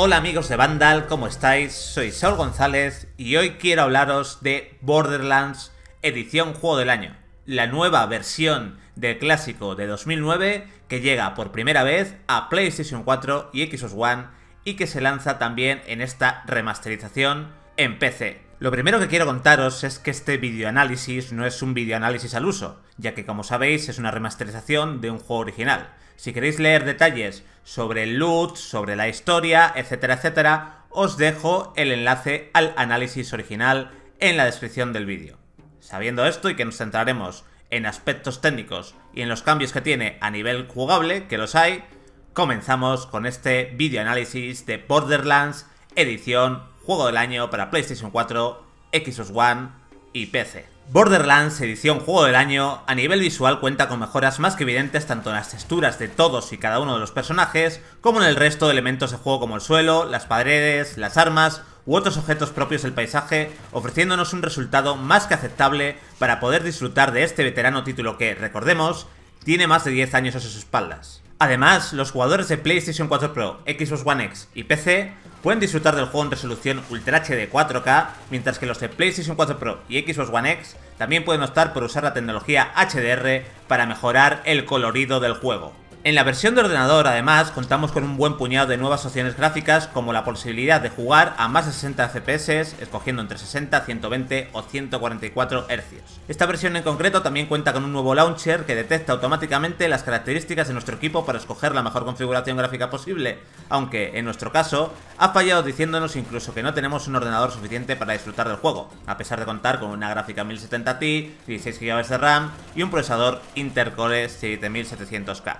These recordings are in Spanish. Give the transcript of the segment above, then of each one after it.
Hola amigos de Vandal, ¿cómo estáis? Soy Saul González y hoy quiero hablaros de Borderlands edición Juego del Año, la nueva versión del clásico de 2009 que llega por primera vez a PlayStation 4 y Xbox One y que se lanza también en esta remasterización en PC. Lo primero que quiero contaros es que este videoanálisis no es un videoanálisis al uso, ya que como sabéis es una remasterización de un juego original. Si queréis leer detalles sobre el loot, sobre la historia, etcétera, etcétera, os dejo el enlace al análisis original en la descripción del vídeo. Sabiendo esto y que nos centraremos en aspectos técnicos y en los cambios que tiene a nivel jugable, que los hay, comenzamos con este videoanálisis de Borderlands edición juego del año para PlayStation 4, Xbox One y PC. Borderlands edición juego del año a nivel visual cuenta con mejoras más que evidentes tanto en las texturas de todos y cada uno de los personajes como en el resto de elementos de juego como el suelo, las paredes, las armas u otros objetos propios del paisaje ofreciéndonos un resultado más que aceptable para poder disfrutar de este veterano título que, recordemos, tiene más de 10 años a sus espaldas. Además, los jugadores de PlayStation 4 Pro, Xbox One X y PC Pueden disfrutar del juego en resolución Ultra HD 4K, mientras que los de PlayStation 4 Pro y Xbox One X también pueden optar por usar la tecnología HDR para mejorar el colorido del juego. En la versión de ordenador, además, contamos con un buen puñado de nuevas opciones gráficas como la posibilidad de jugar a más de 60 FPS, escogiendo entre 60, 120 o 144 Hz. Esta versión en concreto también cuenta con un nuevo launcher que detecta automáticamente las características de nuestro equipo para escoger la mejor configuración gráfica posible, aunque, en nuestro caso, ha fallado diciéndonos incluso que no tenemos un ordenador suficiente para disfrutar del juego, a pesar de contar con una gráfica 1070 Ti, 16 GB de RAM y un procesador Intercore 7700K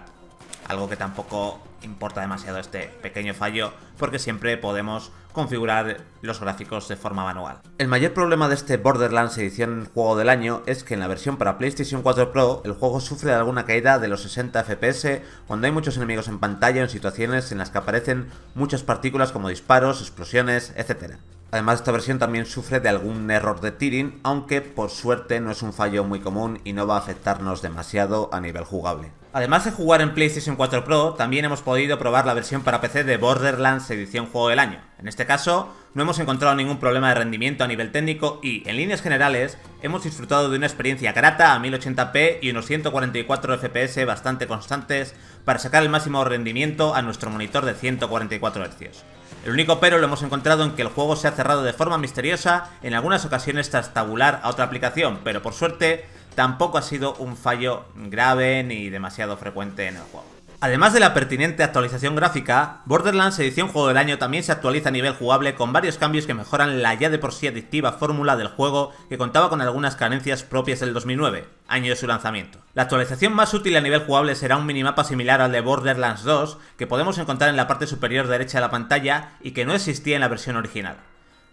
algo que tampoco importa demasiado este pequeño fallo porque siempre podemos configurar los gráficos de forma manual. El mayor problema de este Borderlands edición juego del año es que en la versión para PlayStation 4 Pro el juego sufre de alguna caída de los 60 FPS cuando hay muchos enemigos en pantalla en situaciones en las que aparecen muchas partículas como disparos, explosiones, etc. Además esta versión también sufre de algún error de tearing, aunque por suerte no es un fallo muy común y no va a afectarnos demasiado a nivel jugable. Además de jugar en PlayStation 4 Pro, también hemos podido probar la versión para PC de Borderlands edición Juego del Año. En este caso, no hemos encontrado ningún problema de rendimiento a nivel técnico y, en líneas generales, hemos disfrutado de una experiencia grata a 1080p y unos 144 FPS bastante constantes para sacar el máximo rendimiento a nuestro monitor de 144 Hz. El único pero lo hemos encontrado en que el juego se ha cerrado de forma misteriosa, en algunas ocasiones tras tabular a otra aplicación, pero por suerte tampoco ha sido un fallo grave ni demasiado frecuente en el juego. Además de la pertinente actualización gráfica, Borderlands Edición Juego del Año también se actualiza a nivel jugable con varios cambios que mejoran la ya de por sí adictiva fórmula del juego que contaba con algunas carencias propias del 2009, año de su lanzamiento. La actualización más útil a nivel jugable será un minimapa similar al de Borderlands 2 que podemos encontrar en la parte superior derecha de la pantalla y que no existía en la versión original.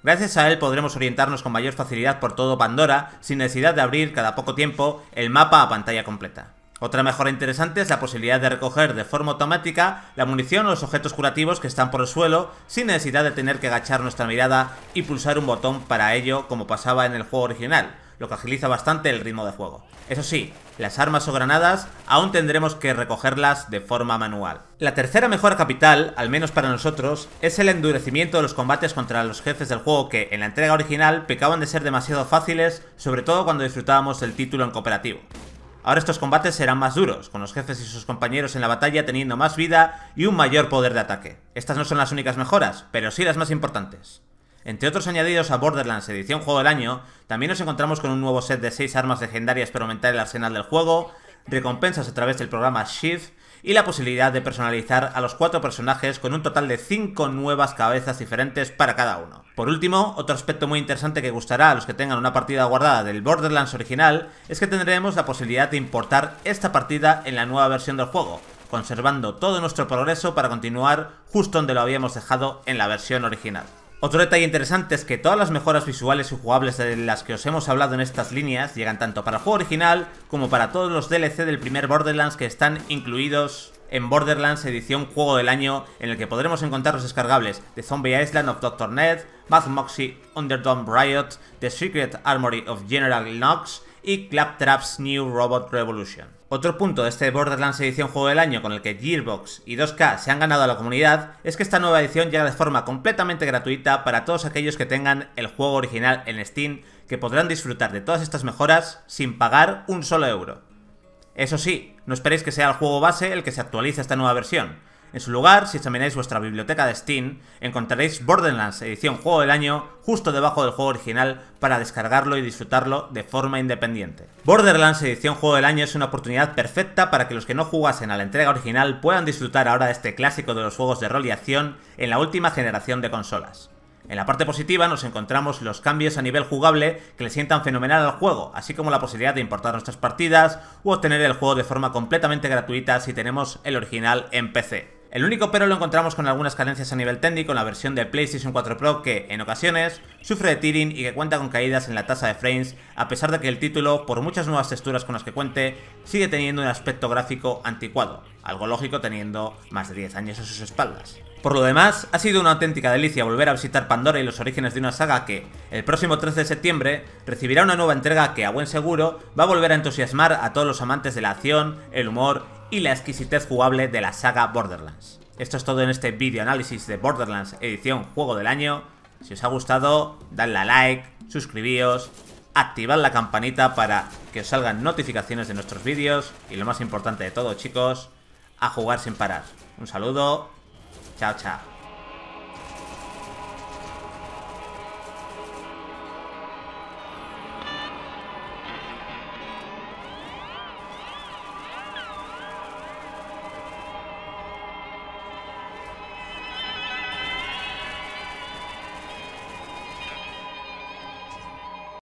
Gracias a él podremos orientarnos con mayor facilidad por todo Pandora sin necesidad de abrir cada poco tiempo el mapa a pantalla completa. Otra mejora interesante es la posibilidad de recoger de forma automática la munición o los objetos curativos que están por el suelo sin necesidad de tener que agachar nuestra mirada y pulsar un botón para ello como pasaba en el juego original, lo que agiliza bastante el ritmo de juego. Eso sí, las armas o granadas aún tendremos que recogerlas de forma manual. La tercera mejora capital, al menos para nosotros, es el endurecimiento de los combates contra los jefes del juego que en la entrega original pecaban de ser demasiado fáciles, sobre todo cuando disfrutábamos del título en cooperativo. Ahora estos combates serán más duros, con los jefes y sus compañeros en la batalla teniendo más vida y un mayor poder de ataque. Estas no son las únicas mejoras, pero sí las más importantes. Entre otros añadidos a Borderlands edición Juego del Año, también nos encontramos con un nuevo set de 6 armas legendarias para aumentar el arsenal del juego, recompensas a través del programa Shift y la posibilidad de personalizar a los 4 personajes con un total de 5 nuevas cabezas diferentes para cada uno. Por último, otro aspecto muy interesante que gustará a los que tengan una partida guardada del Borderlands original es que tendremos la posibilidad de importar esta partida en la nueva versión del juego, conservando todo nuestro progreso para continuar justo donde lo habíamos dejado en la versión original. Otro detalle interesante es que todas las mejoras visuales y jugables de las que os hemos hablado en estas líneas llegan tanto para el juego original como para todos los DLC del primer Borderlands que están incluidos en Borderlands edición Juego del Año en el que podremos encontrar los descargables de Zombie Island of Dr. Ned, Bad Moxie, Underdome Riot, The Secret Armory of General Knox y Claptrap's New Robot Revolution. Otro punto de este Borderlands edición Juego del Año con el que Gearbox y 2K se han ganado a la comunidad es que esta nueva edición llega de forma completamente gratuita para todos aquellos que tengan el juego original en Steam que podrán disfrutar de todas estas mejoras sin pagar un solo euro. Eso sí, no esperéis que sea el juego base el que se actualice esta nueva versión, en su lugar, si examináis vuestra biblioteca de Steam, encontraréis Borderlands edición Juego del Año justo debajo del juego original para descargarlo y disfrutarlo de forma independiente. Borderlands edición Juego del Año es una oportunidad perfecta para que los que no jugasen a la entrega original puedan disfrutar ahora de este clásico de los juegos de rol y acción en la última generación de consolas. En la parte positiva nos encontramos los cambios a nivel jugable que le sientan fenomenal al juego, así como la posibilidad de importar nuestras partidas u obtener el juego de forma completamente gratuita si tenemos el original en PC. El único pero lo encontramos con algunas carencias a nivel técnico en la versión de PlayStation 4 Pro que, en ocasiones, sufre de tearing y que cuenta con caídas en la tasa de frames, a pesar de que el título, por muchas nuevas texturas con las que cuente, sigue teniendo un aspecto gráfico anticuado, algo lógico teniendo más de 10 años a sus espaldas. Por lo demás, ha sido una auténtica delicia volver a visitar Pandora y los orígenes de una saga que, el próximo 13 de septiembre, recibirá una nueva entrega que, a buen seguro, va a volver a entusiasmar a todos los amantes de la acción, el humor y la exquisitez jugable de la saga Borderlands. Esto es todo en este video análisis de Borderlands edición Juego del Año. Si os ha gustado, dadle a like, suscribíos, activad la campanita para que os salgan notificaciones de nuestros vídeos y lo más importante de todo chicos, a jugar sin parar. Un saludo, chao chao.